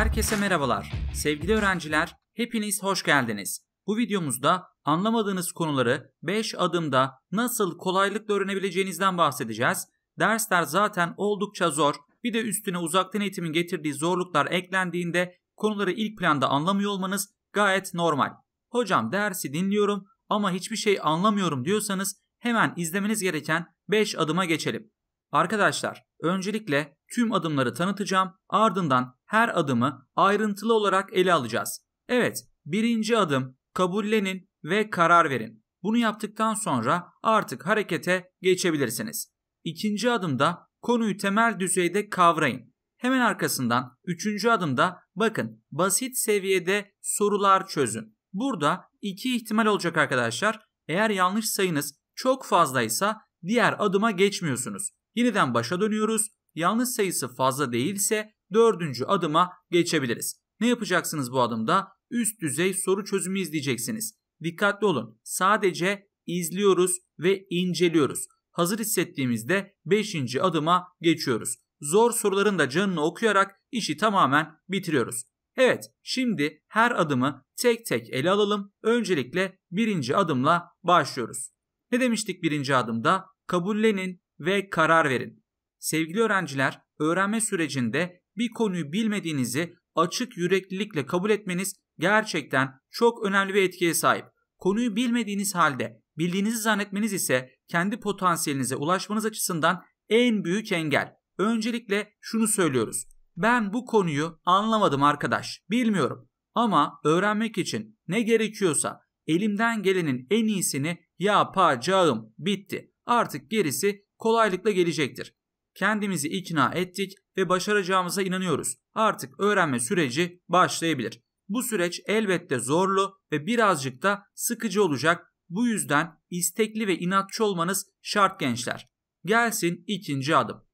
Herkese merhabalar. Sevgili öğrenciler, hepiniz hoş geldiniz. Bu videomuzda anlamadığınız konuları 5 adımda nasıl kolaylıkla öğrenebileceğinizden bahsedeceğiz. Dersler zaten oldukça zor. Bir de üstüne uzaktan eğitimin getirdiği zorluklar eklendiğinde konuları ilk planda anlamıyor olmanız gayet normal. Hocam dersi dinliyorum ama hiçbir şey anlamıyorum diyorsanız hemen izlemeniz gereken 5 adıma geçelim. Arkadaşlar, öncelikle tüm adımları tanıtacağım, ardından her adımı ayrıntılı olarak ele alacağız. Evet, birinci adım kabullenin ve karar verin. Bunu yaptıktan sonra artık harekete geçebilirsiniz. İkinci adımda konuyu temel düzeyde kavrayın. Hemen arkasından üçüncü adımda bakın basit seviyede sorular çözün. Burada iki ihtimal olacak arkadaşlar. Eğer yanlış sayınız çok fazlaysa diğer adıma geçmiyorsunuz. Yeniden başa dönüyoruz. Yanlış sayısı fazla değilse dördüncü adıma geçebiliriz. Ne yapacaksınız bu adımda? Üst düzey soru çözümü izleyeceksiniz. Dikkatli olun. Sadece izliyoruz ve inceliyoruz. Hazır hissettiğimizde 5. adıma geçiyoruz. Zor soruların da canını okuyarak işi tamamen bitiriyoruz. Evet, şimdi her adımı tek tek ele alalım. Öncelikle birinci adımla başlıyoruz. Ne demiştik birinci adımda? Kabullenin, ve karar verin. Sevgili öğrenciler, öğrenme sürecinde bir konuyu bilmediğinizi açık yüreklilikle kabul etmeniz gerçekten çok önemli bir etkiye sahip. Konuyu bilmediğiniz halde bildiğinizi zannetmeniz ise kendi potansiyelinize ulaşmanız açısından en büyük engel. Öncelikle şunu söylüyoruz. Ben bu konuyu anlamadım arkadaş. Bilmiyorum. Ama öğrenmek için ne gerekiyorsa elimden gelenin en iyisini yapacağım. Bitti. Artık gerisi kolaylıkla gelecektir. Kendimizi ikna ettik ve başaracağımıza inanıyoruz. Artık öğrenme süreci başlayabilir. Bu süreç elbette zorlu ve birazcık da sıkıcı olacak. Bu yüzden istekli ve inatçı olmanız şart gençler. Gelsin ikinci adım.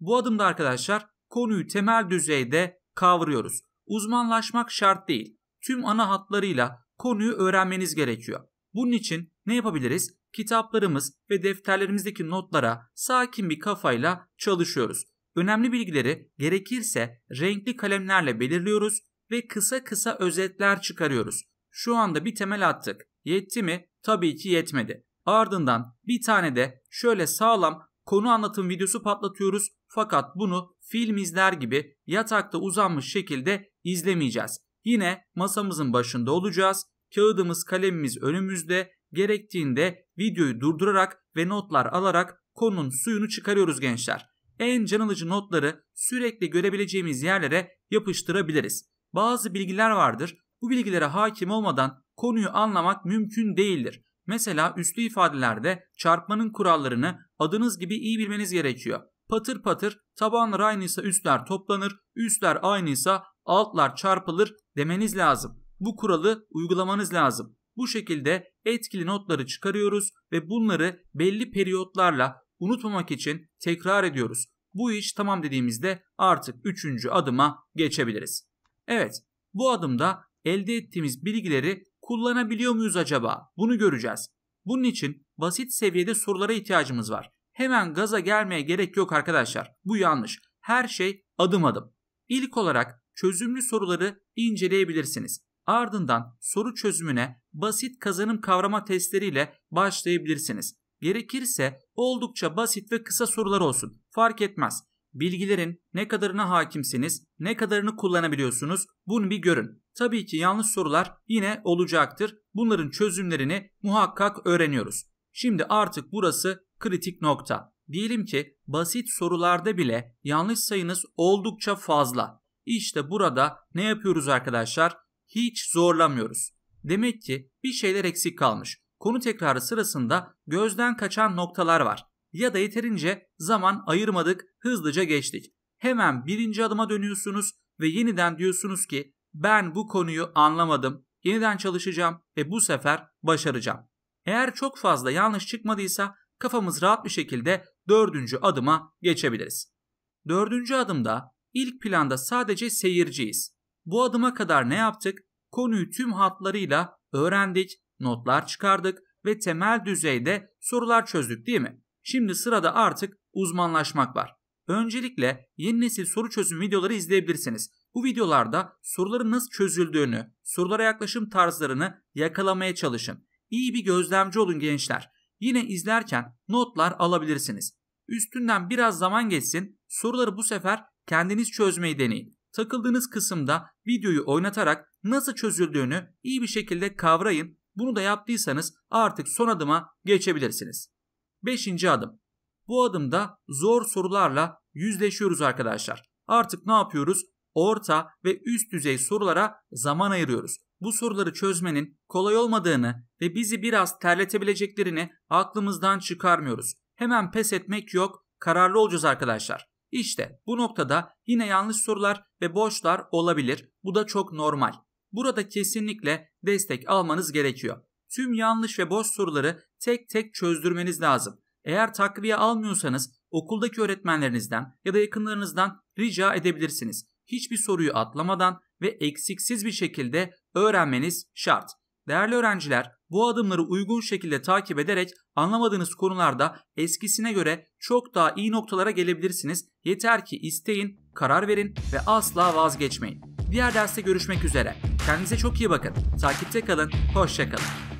Bu adımda arkadaşlar konuyu temel düzeyde kavruyoruz. Uzmanlaşmak şart değil. Tüm ana hatlarıyla konuyu öğrenmeniz gerekiyor. Bunun için ne yapabiliriz? Kitaplarımız ve defterlerimizdeki notlara sakin bir kafayla çalışıyoruz. Önemli bilgileri gerekirse renkli kalemlerle belirliyoruz ve kısa kısa özetler çıkarıyoruz. Şu anda bir temel attık. Yetti mi? Tabii ki yetmedi. Ardından bir tane de şöyle sağlam konu anlatım videosu patlatıyoruz fakat bunu film izler gibi yatakta uzanmış şekilde izlemeyeceğiz. Yine masamızın başında olacağız. Kağıdımız kalemimiz önümüzde Gerektiğinde videoyu durdurarak ve notlar alarak konunun suyunu çıkarıyoruz gençler. En can alıcı notları sürekli görebileceğimiz yerlere yapıştırabiliriz. Bazı bilgiler vardır. Bu bilgilere hakim olmadan konuyu anlamak mümkün değildir. Mesela üslü ifadelerde çarpmanın kurallarını adınız gibi iyi bilmeniz gerekiyor. Patır patır tabanlar aynıysa üstler toplanır, üstler aynıysa altlar çarpılır demeniz lazım. Bu kuralı uygulamanız lazım. Bu şekilde etkili notları çıkarıyoruz ve bunları belli periyotlarla unutmamak için tekrar ediyoruz. Bu iş tamam dediğimizde artık üçüncü adıma geçebiliriz. Evet bu adımda elde ettiğimiz bilgileri kullanabiliyor muyuz acaba? Bunu göreceğiz. Bunun için basit seviyede sorulara ihtiyacımız var. Hemen gaza gelmeye gerek yok arkadaşlar. Bu yanlış. Her şey adım adım. İlk olarak çözümlü soruları inceleyebilirsiniz. Ardından soru çözümüne basit kazanım kavrama testleriyle başlayabilirsiniz. Gerekirse oldukça basit ve kısa sorular olsun. Fark etmez. Bilgilerin ne kadarına hakimsiniz, ne kadarını kullanabiliyorsunuz bunu bir görün. Tabii ki yanlış sorular yine olacaktır. Bunların çözümlerini muhakkak öğreniyoruz. Şimdi artık burası kritik nokta. Diyelim ki basit sorularda bile yanlış sayınız oldukça fazla. İşte burada ne yapıyoruz arkadaşlar? hiç zorlamıyoruz. Demek ki bir şeyler eksik kalmış. Konu tekrarı sırasında gözden kaçan noktalar var. Ya da yeterince zaman ayırmadık, hızlıca geçtik. Hemen birinci adıma dönüyorsunuz ve yeniden diyorsunuz ki ben bu konuyu anlamadım, yeniden çalışacağım ve bu sefer başaracağım. Eğer çok fazla yanlış çıkmadıysa kafamız rahat bir şekilde dördüncü adıma geçebiliriz. Dördüncü adımda ilk planda sadece seyirciyiz. Bu adıma kadar ne yaptık? Konuyu tüm hatlarıyla öğrendik, notlar çıkardık ve temel düzeyde sorular çözdük değil mi? Şimdi sırada artık uzmanlaşmak var. Öncelikle yeni nesil soru çözüm videoları izleyebilirsiniz. Bu videolarda soruların nasıl çözüldüğünü, sorulara yaklaşım tarzlarını yakalamaya çalışın. İyi bir gözlemci olun gençler. Yine izlerken notlar alabilirsiniz. Üstünden biraz zaman geçsin, soruları bu sefer kendiniz çözmeyi deneyin. Takıldığınız kısımda videoyu oynatarak nasıl çözüldüğünü iyi bir şekilde kavrayın. Bunu da yaptıysanız artık son adıma geçebilirsiniz. 5. adım. Bu adımda zor sorularla yüzleşiyoruz arkadaşlar. Artık ne yapıyoruz? Orta ve üst düzey sorulara zaman ayırıyoruz. Bu soruları çözmenin kolay olmadığını ve bizi biraz terletebileceklerini aklımızdan çıkarmıyoruz. Hemen pes etmek yok, kararlı olacağız arkadaşlar. İşte bu noktada yine yanlış sorular ve boşlar olabilir. Bu da çok normal. Burada kesinlikle destek almanız gerekiyor. Tüm yanlış ve boş soruları tek tek çözdürmeniz lazım. Eğer takviye almıyorsanız okuldaki öğretmenlerinizden ya da yakınlarınızdan rica edebilirsiniz. Hiçbir soruyu atlamadan ve eksiksiz bir şekilde öğrenmeniz şart. Değerli öğrenciler, bu adımları uygun şekilde takip ederek anlamadığınız konularda eskisine göre çok daha iyi noktalara gelebilirsiniz. Yeter ki isteyin, karar verin ve asla vazgeçmeyin. Diğer derste görüşmek üzere. Kendinize çok iyi bakın. Takipte kalın. Hoşça kalın.